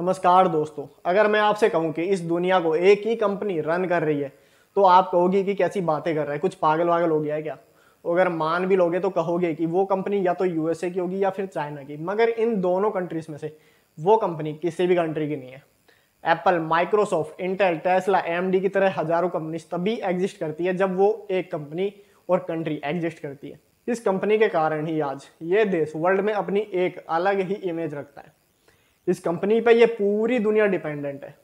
नमस्कार दोस्तों अगर मैं आपसे कहूं कि इस दुनिया को एक ही कंपनी रन कर रही है तो आप कहोगे कि कैसी बातें कर रहा है कुछ पागल वागल हो गया है क्या तो अगर मान भी लोगे तो कहोगे कि वो कंपनी या तो यूएसए की होगी या फिर चाइना की मगर इन दोनों कंट्रीज में से वो कंपनी किसी भी कंट्री की नहीं है Apple Microsoft Intel Tesla M की तरह हजारों कंपनीज तभी एग्जिस्ट करती है जब वो एक कंपनी और कंट्री एग्जिस्ट करती है इस कंपनी के कारण ही आज ये देश वर्ल्ड में अपनी एक अलग ही इमेज रखता है इस कंपनी पे ये पूरी दुनिया डिपेंडेंट है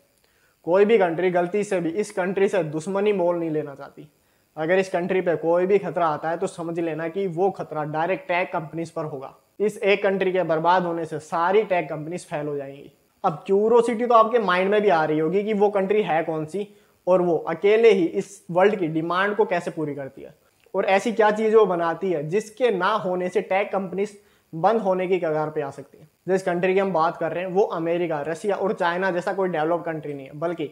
कोई भी कंट्री गलती से भी इस कंट्री से दुश्मनी मोल नहीं लेना चाहती अगर इस कंट्री पे कोई भी खतरा आता है तो समझ लेना कि वो खतरा डायरेक्ट टैग कंपनीज पर होगा इस एक कंट्री के बर्बाद होने से सारी टैग कंपनीज फेल हो जाएंगी अब क्यूरोसिटी तो आपके माइंड में भी आ रही होगी कि वो कंट्री है कौन सी और वो अकेले ही इस वर्ल्ड की डिमांड को कैसे पूरी करती है और ऐसी क्या चीज़ वो बनाती है जिसके ना होने से टैग कंपनीज बंद होने की कगार पे आ सकती है जिस कंट्री की हम बात कर रहे हैं वो अमेरिका रसिया और चाइना जैसा कोई डेवलप कंट्री नहीं है बल्कि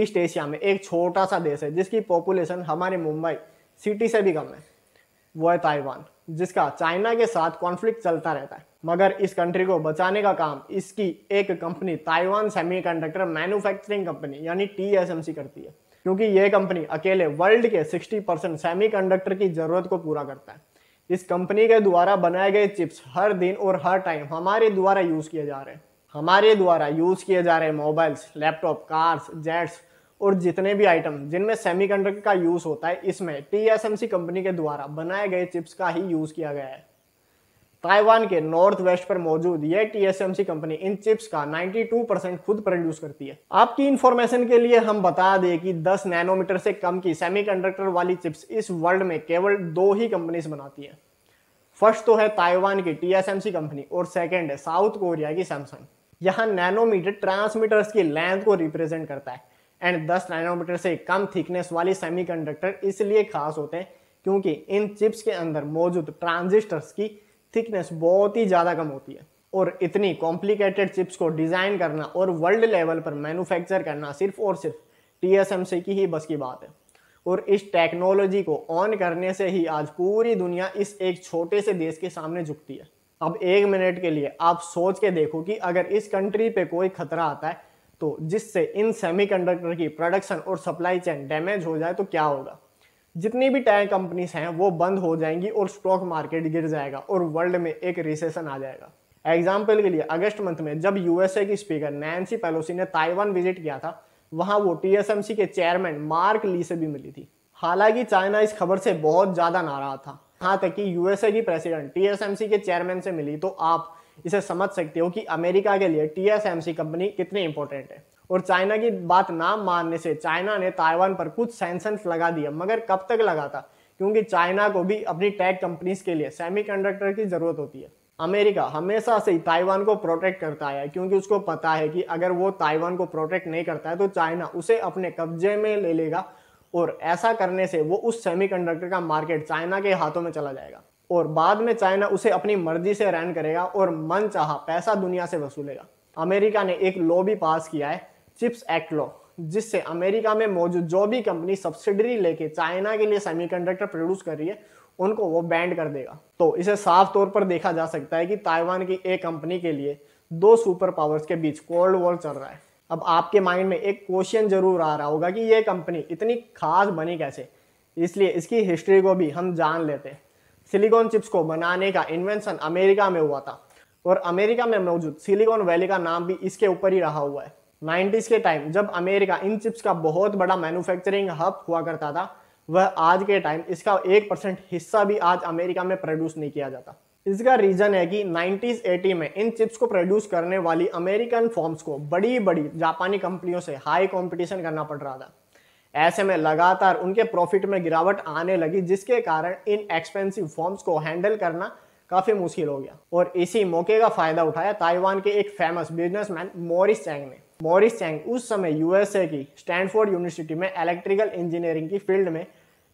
ईस्ट एशिया में एक छोटा सा देश है जिसकी पॉपुलेशन हमारे मुंबई सिटी से भी कम है वो है ताइवान जिसका चाइना के साथ कॉन्फ्लिक्ट चलता रहता है मगर इस कंट्री को बचाने का काम इसकी एक company Taiwan semiconductor manufacturing company यानी टीएसएमसी करती है क्योंकि ये कंपनी अकेले वर्ल्ड के 60 परसेंट सेमी की ज़रूरत को पूरा करता है इस कंपनी के द्वारा बनाए गए चिप्स हर दिन और हर टाइम हमारे द्वारा यूज़ किए जा रहे हैं हमारे द्वारा यूज़ किए जा रहे मोबाइल्स लैपटॉप कार्स जेट्स और जितने भी आइटम जिनमें सेमीकंडक्टर का यूज़ होता है इसमें टीएसएमसी कंपनी के द्वारा बनाए गए चिप्स का ही यूज़ किया गया है ताइवान के नॉर्थ वेस्ट पर मौजूद ये टीएसएमसी कंपनी इन चिप्स का 92 परसेंट खुद प्रोड्यूस करती है आपकी इंफॉर्मेशन के लिए हम बता दें कि 10 नैनोमीटर से कम की सेमीकंडक्टर वाली चिप्स इस वर्ल्ड में केवल दो ही कंपनीज बनाती हैं फर्स्ट तो है ताइवान की टीएसएमसी कंपनी और सेकेंड है साउथ कोरिया की सैमसंग यहाँ नैनोमीटर ट्रांसमीटर्स की लेंथ को रिप्रेजेंट करता है एंड 10 नैनोमीटर से कम थिकनेस वाली सेमीकंडक्टर इसलिए खास होते हैं क्योंकि इन चिप्स के अंदर मौजूद ट्रांजिस्टर्स की थिकनेस बहुत ही ज़्यादा कम होती है और इतनी कॉम्प्लिकेटेड चिप्स को डिज़ाइन करना और वर्ल्ड लेवल पर मैन्युफैक्चर करना सिर्फ और सिर्फ टी की ही बस की बात है और इस टेक्नोलॉजी को ऑन करने से ही आज पूरी दुनिया इस एक छोटे से देश के सामने झुकती है अब एक मिनट के लिए आप सोच के देखो कि अगर इस कंट्री पे कोई खतरा आता है तो जिससे इन सेमीकंडक्टर की प्रोडक्शन और सप्लाई चेन डैमेज हो जाए तो क्या होगा जितनी भी टायर कंपनीज हैं वो बंद हो जाएंगी और स्टॉक मार्केट गिर जाएगा और वर्ल्ड में एक रिसेशन आ जाएगा एग्जाम्पल के लिए अगस्त मंथ में जब यूएसए की स्पीकर नैन्सी पेलोसी ने ताइवान विजिट किया था वहाँ वो टीएसएमसी के चेयरमैन मार्क ली से भी मिली थी हालांकि चाइना इस खबर से बहुत ज़्यादा नाराज था यहाँ तक कि यूएसए की प्रेसिडेंट टीएसएमसी के चेयरमैन से मिली तो आप इसे समझ सकते हो कि अमेरिका के लिए टीएसएमसी कंपनी कितनी इंपॉर्टेंट है और चाइना की बात ना मानने से चाइना ने ताइवान पर कुछ सेंसन लगा दिया मगर कब तक लगा था क्योंकि चाइना को भी अपनी टेक कंपनीज के लिए सेमीकंडक्टर की ज़रूरत होती है अमेरिका हमेशा से ही ताइवान को प्रोटेक्ट करता है क्योंकि उसको पता है कि अगर वो ताइवान को प्रोटेक्ट नहीं करता है तो चाइना उसे अपने कब्जे में ले लेगा और ऐसा करने से वो उस सेमीकंडक्टर का मार्केट चाइना के हाथों में चला जाएगा और बाद में चाइना उसे अपनी मर्जी से रैन करेगा और मन चाह पैसा दुनिया से वसूलेगा अमेरिका ने एक लॉ भी पास किया है चिप्स एक्ट लॉ जिससे अमेरिका में मौजूद जो भी कंपनी सब्सिडरी लेके चाइना के लिए सेमीकंडक्टर प्रोड्यूस कर रही है उनको वो बैंड कर देगा तो इसे साफ तौर पर देखा जा सकता है कि ताइवान की एक कंपनी के लिए दो सुपर पावर्स के बीच कोल्ड वॉर चल रहा है अब आपके माइंड में एक क्वेश्चन जरूर आ रहा होगा कि ये कंपनी इतनी खास बनी कैसे इसलिए इसकी हिस्ट्री को भी हम जान लेते हैं सिलिकॉन चिप्स को बनाने का इन्वेंशन अमेरिका में हुआ था और अमेरिका में मौजूद सिलिकॉन वैली का नाम भी इसके ऊपर ही रहा हुआ है 90s के टाइम जब अमेरिका इन चिप्स का बहुत बड़ा मैन्युफैक्चरिंग हब हुआ करता था वह आज के टाइम इसका एक परसेंट हिस्सा भी आज अमेरिका में प्रोड्यूस नहीं किया जाता इसका रीजन है कि 90s 80 में इन चिप्स को प्रोड्यूस करने वाली अमेरिकन फॉर्म्स को बड़ी बड़ी जापानी कंपनियों से हाई कंपटीशन करना पड़ रहा था ऐसे में लगातार उनके प्रॉफिट में गिरावट आने लगी जिसके कारण इन एक्सपेंसिव फॉर्म्स को हैंडल करना काफ़ी मुश्किल हो गया और इसी मौके का फ़ायदा उठाया ताइवान के एक फेमस बिजनेसमैन मोरिस चैंग ने मोरिस चैंग उस समय यूएसए की स्टैनफोर्ड यूनिवर्सिटी में इलेक्ट्रिकल इंजीनियरिंग की फील्ड में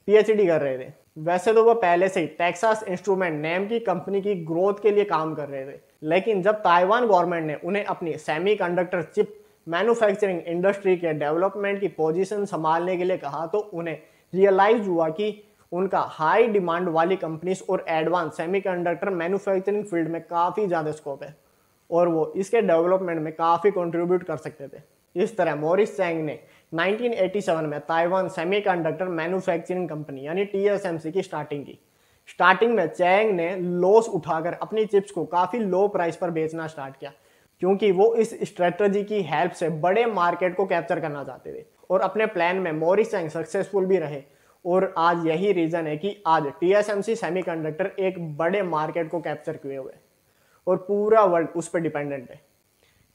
पीएचडी कर रहे थे वैसे तो वो पहले से ही टेक्सास इंस्ट्रूमेंट नेम की कंपनी की ग्रोथ के लिए काम कर रहे थे लेकिन जब ताइवान गवर्नमेंट ने उन्हें अपनी सेमीकंडक्टर चिप मैन्युफैक्चरिंग इंडस्ट्री के डेवलपमेंट की पोजीशन संभालने के लिए कहा तो उन्हें रियलाइज हुआ कि उनका हाई डिमांड वाली कंपनीज और एडवांस सेमीकंडक्टर मैन्युफैक्चरिंग फील्ड में काफ़ी ज़्यादा स्कोप है और वो इसके डेवलपमेंट में काफ़ी कंट्रीब्यूट कर सकते थे इस तरह मोरिस चैंग ने 1987 में ताइवान सेमीकंडक्टर मैन्युफैक्चरिंग कंपनी यानी टीएसएमसी की स्टार्टिंग की स्टार्टिंग में चैंग ने लॉस उठाकर अपनी चिप्स को काफ़ी लो प्राइस पर बेचना स्टार्ट किया क्योंकि वो इस स्ट्रेटजी की हेल्प से बड़े मार्केट को कैप्चर करना चाहते थे और अपने प्लान में मोरिस चैंग सक्सेसफुल भी रहे और आज यही रीज़न है कि आज टीएसएमसी सेमीकंडक्टर एक बड़े मार्केट को कैप्चर किए हुए और पूरा वर्ल्ड उस पर डिपेंडेंट है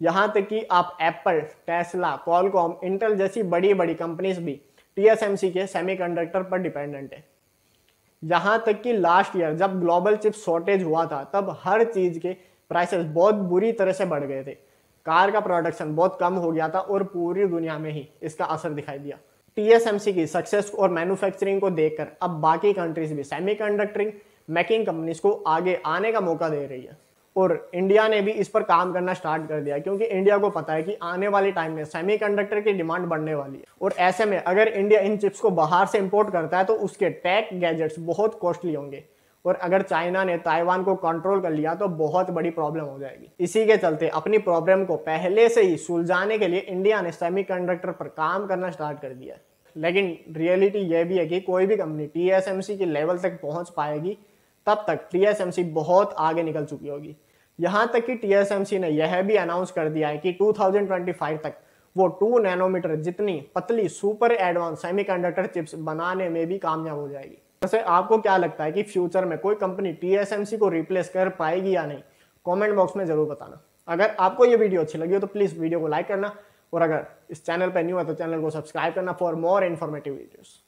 यहाँ तक कि आप एप्पल टेस्ला कॉलकॉम इंटेल जैसी बड़ी बड़ी कंपनीज भी टीएसएमसी के कंडक्टर पर डिपेंडेंट है यहाँ तक कि लास्ट ईयर जब ग्लोबल चिप शॉर्टेज हुआ था तब हर चीज़ के प्राइसेस बहुत बुरी तरह से बढ़ गए थे कार का प्रोडक्शन बहुत कम हो गया था और पूरी दुनिया में ही इसका असर दिखाई दिया टीएसएमसी की सक्सेस और मैन्युफैक्चरिंग को देखकर अब बाकी कंट्रीज भी सेमीकंडक्टरिंग मेकिंग कंपनीज को आगे आने का मौका दे रही है और इंडिया ने भी इस पर काम करना स्टार्ट कर दिया क्योंकि इंडिया को पता है कि आने वाले टाइम में सेमीकंडक्टर की डिमांड बढ़ने वाली है और ऐसे में अगर इंडिया इन चिप्स को बाहर से इंपोर्ट करता है तो उसके टैक गैजेट्स बहुत कॉस्टली होंगे और अगर चाइना ने ताइवान को कंट्रोल कर लिया तो बहुत बड़ी प्रॉब्लम हो जाएगी इसी के चलते अपनी प्रॉब्लम को पहले से ही सुलझाने के लिए इंडिया ने सेमी पर काम करना स्टार्ट कर दिया लेकिन रियलिटी यह भी है कि कोई भी कंपनी टीएसएमसी के लेवल तक पहुंच पाएगी तब तक टीएसएमसी बहुत आगे निकल चुकी होगी यहाँ तक कि टीएसएमसी ने यह भी अनाउंस कर दिया है कि 2025 तक वो टू नैनोमीटर जितनी पतली सुपर एडवांस सेमीकंडक्टर चिप्स बनाने में भी कामयाब हो जाएगी वैसे आपको क्या लगता है कि फ्यूचर में कोई कंपनी टीएसएमसी को रिप्लेस कर पाएगी या नहीं कॉमेंट बॉक्स में जरूर बताना अगर आपको ये वीडियो अच्छी लगी हो तो प्लीज़ वीडियो को लाइक करना और अगर इस चैनल पर न्यू है तो चैनल को सब्सक्राइब करना फॉर मोर इन्फॉर्मेटिव वीडियोज़